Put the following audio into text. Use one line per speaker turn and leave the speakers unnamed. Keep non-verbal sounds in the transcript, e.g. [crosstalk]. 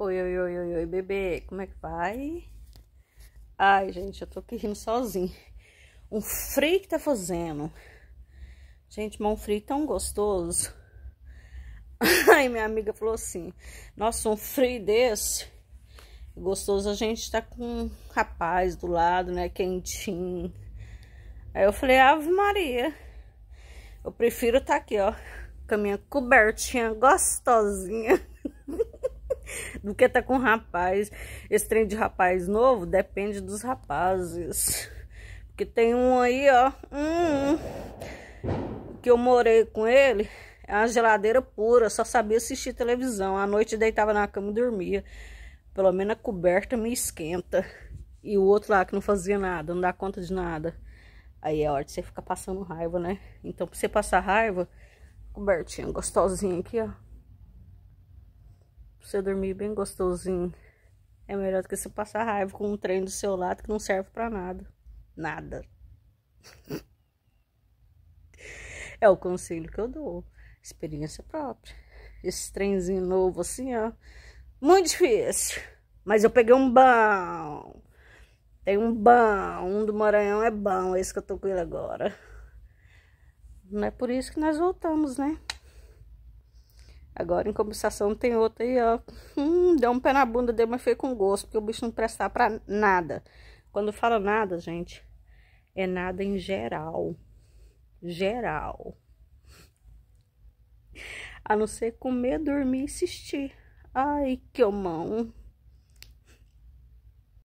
Oi, oi, oi, oi, oi, bebê, como é que vai? Ai, gente, eu tô aqui rindo sozinho. Um frio que tá fazendo. Gente, Mão frio tão gostoso. [laughs] Ai, minha amiga falou assim, nossa, um frio desse, gostoso, a gente tá com um rapaz do lado, né, quentinho. Aí eu falei, ave Maria, eu prefiro tá aqui, ó, com a minha cobertinha gostosinha. [laughs] do [laughs] que tá com rapaz. Esse trem de rapaz novo depende dos rapazes. Porque tem um aí, ó. Hum, que eu morei com ele. É uma geladeira pura, só sabia assistir televisão. À noite deitava na cama e dormia. Pelo menos a coberta me esquenta. E o outro lá que não fazia nada, não dá conta de nada. Aí é hora de você ficar passando raiva, né? Então, pra você passar raiva, cobertinha gostosinha aqui, ó você dormir bem gostosinho. É melhor do que você passar raiva com um trem do seu lado que não serve para nada. Nada. [laughs] é o conselho que eu dou. Experiência própria. Esse trenzinho novo assim, ó. Muito difícil. Mas eu peguei um bom. Tem um bom. Um do Maranhão é bom. É esse que eu tô com ele agora. Não é por isso que nós voltamos, né? Agora, em compensação, tem outra aí, ó. Hum, deu um pé na bunda, deu, mas foi com gosto, porque o bicho não prestava pra nada. Quando fala nada, gente, é nada em geral. Geral. A não ser comer, dormir e assistir. Ai, que mão.